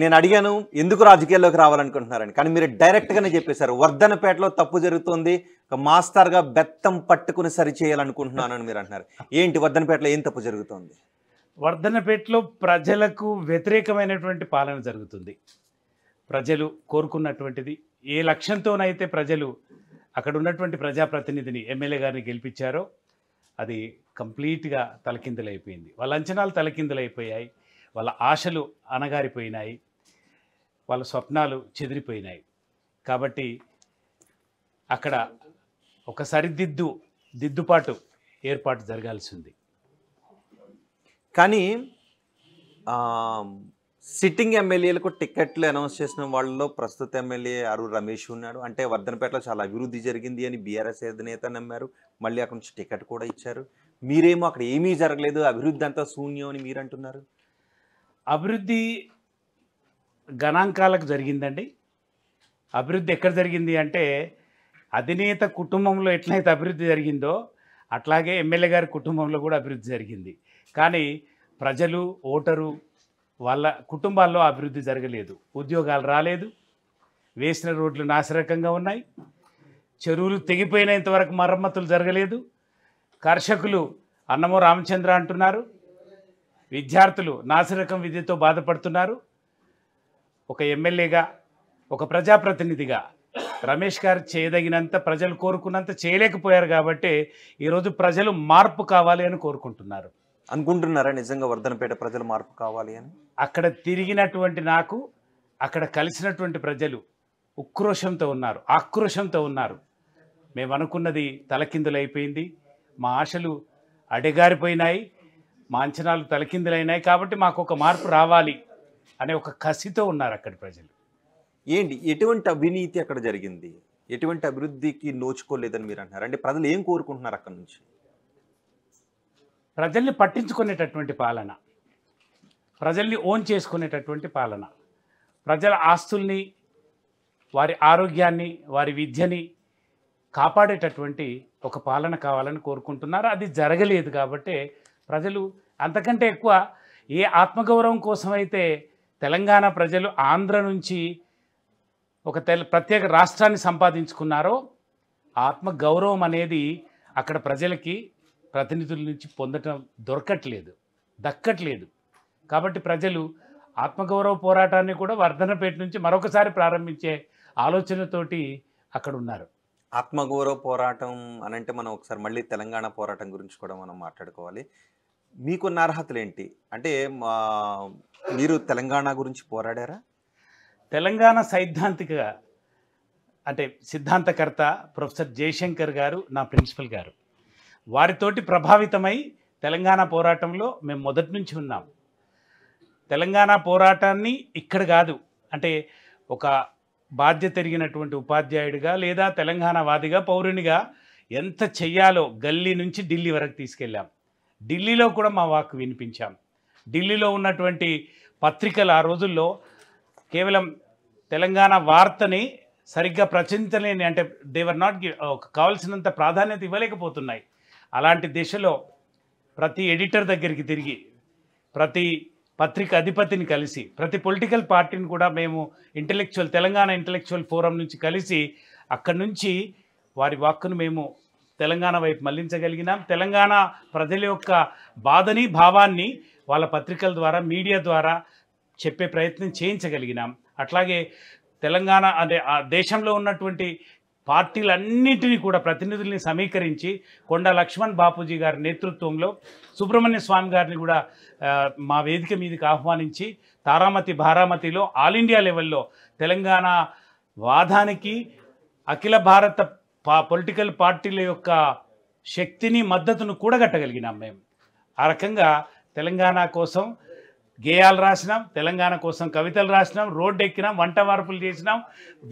నేను అడిగాను ఎందుకు రాజకీయాల్లోకి రావాలనుకుంటున్నారని కానీ మీరు డైరెక్ట్గానే చెప్పేశారు వర్ధనపేటలో తప్పు జరుగుతుంది మాస్టర్గా బెత్తం పట్టుకుని సరిచేయాలనుకుంటున్నానని మీరు అంటున్నారు ఏంటి వర్ధనపేటలో ఏం తప్పు జరుగుతుంది వర్ధనపేటలో ప్రజలకు వ్యతిరేకమైనటువంటి పాలన జరుగుతుంది ప్రజలు కోరుకున్నటువంటిది ఏ లక్ష్యంతోనైతే ప్రజలు అక్కడ ఉన్నటువంటి ప్రజాప్రతినిధిని ఎమ్మెల్యే గారిని గెలిపించారో అది కంప్లీట్గా తలకిందులైపోయింది వాళ్ళ అంచనాలు తలకిందులైపోయాయి వాళ్ళ ఆశలు అనగారిపోయినాయి వాళ్ళ స్వప్నాలు చెదిరిపోయినాయి కాబట్టి అక్కడ ఒక సరిదిద్దు దిద్దుబాటు ఏర్పాటు జరగాల్సింది కానీ సిట్టింగ్ ఎమ్మెల్యేలకు టికెట్లు అనౌన్స్ చేసిన వాళ్ళలో ప్రస్తుత ఎమ్మెల్యే అరు రమేష్ ఉన్నాడు అంటే వర్ధనపేటలో చాలా అభివృద్ధి జరిగింది అని బీఆర్ఎస్ అధినేత నమ్మారు మళ్ళీ అక్కడ నుంచి టికెట్ కూడా ఇచ్చారు మీరేమో అక్కడ ఏమీ జరగలేదు అభివృద్ధి అంతా శూన్యం అని మీరు అంటున్నారు అభివృద్ధి గణాంకాలకు జరిగిందండి అభివృద్ధి ఎక్కడ జరిగింది అంటే అధినేత కుటుంబంలో ఎట్లయితే అభివృద్ధి జరిగిందో అట్లాగే ఎమ్మెల్యే గారి కుటుంబంలో కూడా అభివృద్ధి జరిగింది కానీ ప్రజలు ఓటరు వాళ్ళ కుటుంబాల్లో అభివృద్ధి జరగలేదు ఉద్యోగాలు రాలేదు వేసిన రోడ్లు నాశరకంగా ఉన్నాయి చెరువులు తెగిపోయినంతవరకు మరమ్మతులు జరగలేదు కర్షకులు అన్నమో రామచంద్ర అంటున్నారు విద్యార్థులు నాసిరకం విద్యతో బాధపడుతున్నారు ఒక ఎమ్మెల్యేగా ఒక ప్రజాప్రతినిధిగా రమేష్ గారు చేయదగినంత ప్రజలు కోరుకున్నంత చేయలేకపోయారు కాబట్టి ఈరోజు ప్రజలు మార్పు కావాలి అని కోరుకుంటున్నారు అనుకుంటున్నారా నిజంగా వర్ధనపేట ప్రజలు మార్పు కావాలి అని అక్కడ తిరిగినటువంటి నాకు అక్కడ కలిసినటువంటి ప్రజలు ఉక్రోషంతో ఉన్నారు ఆక్రోషంతో ఉన్నారు మేము అనుకున్నది తలకిందులైపోయింది మా ఆశలు అడిగారిపోయినాయి అంచనాలు తలకిందులైనాయి కాబట్టి మాకు ఒక మార్పు రావాలి అనే ఒక కసితో ఉన్నారు అక్కడి ప్రజలు ఏంటి ఎటువంటి అవినీతి అక్కడ జరిగింది ఎటువంటి అభివృద్ధికి నోచుకోలేదని మీరు అంటున్నారు అంటే ప్రజలు ఏం కోరుకుంటున్నారు అక్కడ నుంచి ప్రజల్ని పట్టించుకునేటటువంటి పాలన ప్రజల్ని ఓన్ చేసుకునేటటువంటి పాలన ప్రజల ఆస్తుల్ని వారి ఆరోగ్యాన్ని వారి విద్యని కాపాడేటటువంటి ఒక పాలన కావాలని కోరుకుంటున్నారు అది జరగలేదు కాబట్టి ప్రజలు అంతకంటే ఎక్కువ ఏ ఆత్మగౌరవం కోసమైతే తెలంగాణ ప్రజలు ఆంధ్ర నుంచి ఒక తెల ప్రత్యేక రాష్ట్రాన్ని సంపాదించుకున్నారో ఆత్మగౌరవం అనేది అక్కడ ప్రజలకి ప్రతినిధుల నుంచి పొందటం దొరకట్లేదు దక్కట్లేదు కాబట్టి ప్రజలు ఆత్మగౌరవ పోరాటాన్ని కూడా వర్ధనపేట నుంచి మరొకసారి ప్రారంభించే ఆలోచనతోటి అక్కడ ఉన్నారు ఆత్మగౌరవ పోరాటం అనంటే మనం ఒకసారి మళ్ళీ తెలంగాణ పోరాటం గురించి కూడా మనం మాట్లాడుకోవాలి మీకున్న అర్హతలు ఏంటి అంటే మీరు తెలంగాణ గురించి పోరాడారా తెలంగాణ సైద్ధాంతికగా అంటే సిద్ధాంతకర్త ప్రొఫెసర్ జయశంకర్ గారు నా ప్రిన్సిపల్ గారు వారితోటి ప్రభావితమై తెలంగాణ పోరాటంలో మేము మొదటి నుంచి ఉన్నాం తెలంగాణ పోరాటాన్ని ఇక్కడ కాదు అంటే ఒక బాధ్యత ఎరిగినటువంటి ఉపాధ్యాయుడిగా లేదా తెలంగాణ వాదిగా పౌరునిగా ఎంత చెయ్యాలో గల్లీ నుంచి ఢిల్లీ వరకు తీసుకెళ్ళాం ఢిల్లీలో కూడా మా వాక్ వినిపించాం ఢిల్లీలో ఉన్నటువంటి పత్రికలు ఆ రోజుల్లో కేవలం తెలంగాణ వార్తని సరిగ్గా ప్రచురించలేని అంటే దేవర్ నాట్ కావాల్సినంత ప్రాధాన్యత ఇవ్వలేకపోతున్నాయి అలాంటి దిశలో ప్రతి ఎడిటర్ దగ్గరికి తిరిగి ప్రతి పత్రిక అధిపతిని కలిసి ప్రతి పొలిటికల్ పార్టీని కూడా మేము ఇంటలెక్చువల్ తెలంగాణ ఇంటలెక్చువల్ ఫోరం నుంచి కలిసి అక్కడి నుంచి వారి వాక్కును మేము తెలంగాణ వైపు మళ్లించగలిగినాం తెలంగాణ ప్రజల యొక్క బాధని భావాన్ని వాళ్ళ పత్రికల ద్వారా మీడియా ద్వారా చెప్పే ప్రయత్నం చేయించగలిగినాం అట్లాగే తెలంగాణ అంటే ఆ దేశంలో ఉన్నటువంటి పార్టీలన్నింటినీ కూడా ప్రతినిధుల్ని సమీకరించి కొండ లక్ష్మణ్ బాపూజీ గారి నేతృత్వంలో సుబ్రహ్మణ్య స్వామి గారిని కూడా మా వేదిక మీదకి ఆహ్వానించి తారామతి భారామతిలో ఆల్ ఇండియా లెవెల్లో తెలంగాణ వాదానికి అఖిల భారత పా పొలిటికల్ పార్టీల యొక్క శక్తిని మద్దతును కూడగట్టగలిగినాం మేము ఆ రకంగా తెలంగాణ కోసం గేయాలు రాసినాం తెలంగాణ కోసం కవితలు రాసినాం రోడ్డు ఎక్కినాం వంట మార్పులు చేసినాం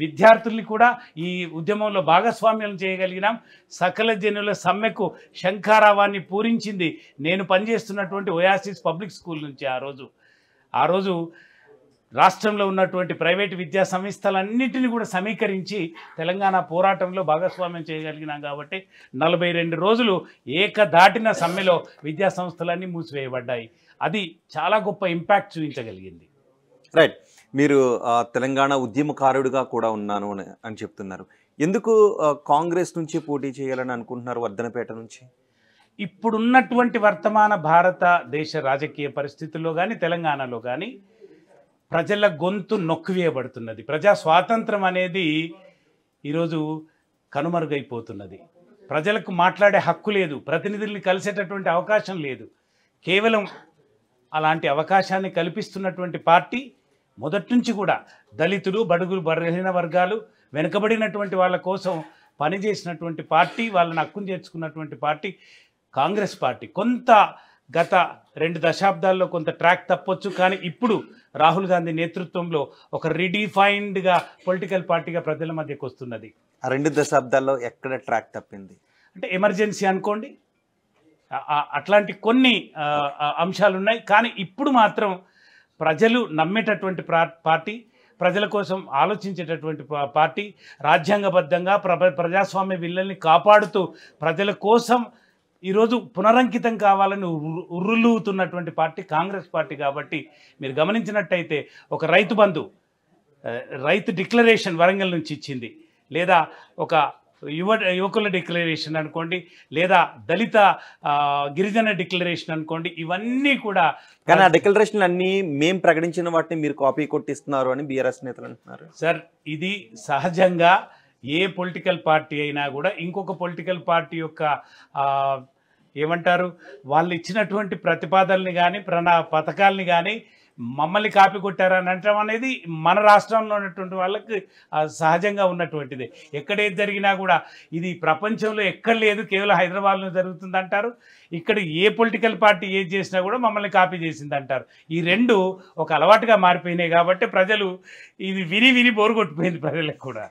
విద్యార్థుల్ని కూడా ఈ ఉద్యమంలో భాగస్వామ్యం చేయగలిగినాం సకల జనుల సమ్మెకు శంఖారావాన్ని పూరించింది నేను పనిచేస్తున్నటువంటి ఒయాసిస్ పబ్లిక్ స్కూల్ నుంచి ఆ రోజు ఆ రోజు రాష్ట్రంలో ఉన్నటువంటి ప్రైవేటు విద్యా సంస్థలన్నింటినీ కూడా సమీకరించి తెలంగాణ పోరాటంలో భాగస్వామ్యం చేయగలిగినాం కాబట్టి నలభై రెండు రోజులు ఏకదాటిన సమ్మెలో విద్యా సంస్థలన్నీ మూసివేయబడ్డాయి అది చాలా గొప్ప ఇంపాక్ట్ చూపించగలిగింది రైట్ మీరు తెలంగాణ ఉద్యమకారుడిగా కూడా ఉన్నాను అని చెప్తున్నారు ఎందుకు కాంగ్రెస్ నుంచి పోటీ చేయాలని అనుకుంటున్నారు వర్ధనపేట నుంచి ఇప్పుడున్నటువంటి వర్తమాన భారతదేశ రాజకీయ పరిస్థితుల్లో కానీ తెలంగాణలో కానీ ప్రజల గొంతు నొక్కివేయబడుతున్నది ప్రజా స్వాతంత్రం అనేది ఈరోజు కనుమరుగైపోతున్నది ప్రజలకు మాట్లాడే హక్కు లేదు ప్రతినిధుల్ని కలిసేటటువంటి అవకాశం లేదు కేవలం అలాంటి అవకాశాన్ని కల్పిస్తున్నటువంటి పార్టీ మొదటి నుంచి కూడా దళితులు బడుగులు బలహీన వర్గాలు వెనుకబడినటువంటి వాళ్ళ కోసం పనిచేసినటువంటి పార్టీ వాళ్ళని హక్కును చేర్చుకున్నటువంటి పార్టీ కాంగ్రెస్ పార్టీ కొంత గత రెండు దశాబ్దాల్లో కొంత ట్రాక్ తప్పొచ్చు కానీ ఇప్పుడు రాహుల్ గాంధీ నేతృత్వంలో ఒక రిడిఫైన్డ్గా పొలిటికల్ పార్టీగా ప్రజల మధ్యకు వస్తున్నది ఆ రెండు దశాబ్దాల్లో ఎక్కడ ట్రాక్ తప్పింది అంటే ఎమర్జెన్సీ అనుకోండి అట్లాంటి కొన్ని అంశాలు ఉన్నాయి కానీ ఇప్పుడు మాత్రం ప్రజలు నమ్మేటటువంటి పార్టీ ప్రజల కోసం ఆలోచించేటటువంటి పార్టీ రాజ్యాంగబద్ధంగా ప్రజాస్వామ్య విల్లల్ని కాపాడుతూ ప్రజల కోసం ఈరోజు పునరంకితం కావాలని ఉర్రులుతున్నటువంటి పార్టీ కాంగ్రెస్ పార్టీ కాబట్టి మీరు గమనించినట్టయితే ఒక రైతు బంధు రైతు డిక్లరేషన్ వరంగల్ నుంచి ఇచ్చింది లేదా ఒక యువ యువకుల డిక్లరేషన్ అనుకోండి లేదా దళిత గిరిజన డిక్లరేషన్ అనుకోండి ఇవన్నీ కూడా కానీ ఆ డిక్లరేషన్ అన్నీ మేము ప్రకటించిన వాటిని మీరు కాపీ కొట్టిస్తున్నారు అని బీఆర్ఎస్ నేతలు అంటున్నారు సార్ ఇది సహజంగా ఏ పొలిటికల్ పార్టీ అయినా కూడా ఇంకొక పొలిటికల్ పార్టీ యొక్క ఏమంటారు వాళ్ళు ఇచ్చినటువంటి ప్రతిపాదనని కానీ ప్రణా పథకాలని కానీ మమ్మల్ని కాపీ కొట్టారని అంటం అనేది మన రాష్ట్రంలో ఉన్నటువంటి వాళ్ళకి సహజంగా ఉన్నటువంటిది ఎక్కడేది జరిగినా కూడా ఇది ప్రపంచంలో ఎక్కడ లేదు కేవలం హైదరాబాద్లో జరుగుతుంది అంటారు ఇక్కడ ఏ పొలిటికల్ పార్టీ ఏది చేసినా కూడా మమ్మల్ని కాపీ చేసింది అంటారు ఈ రెండు ఒక అలవాటుగా మారిపోయినాయి కాబట్టి ప్రజలు ఇది విని విని బోరు కొట్టిపోయింది ప్రజలకు కూడా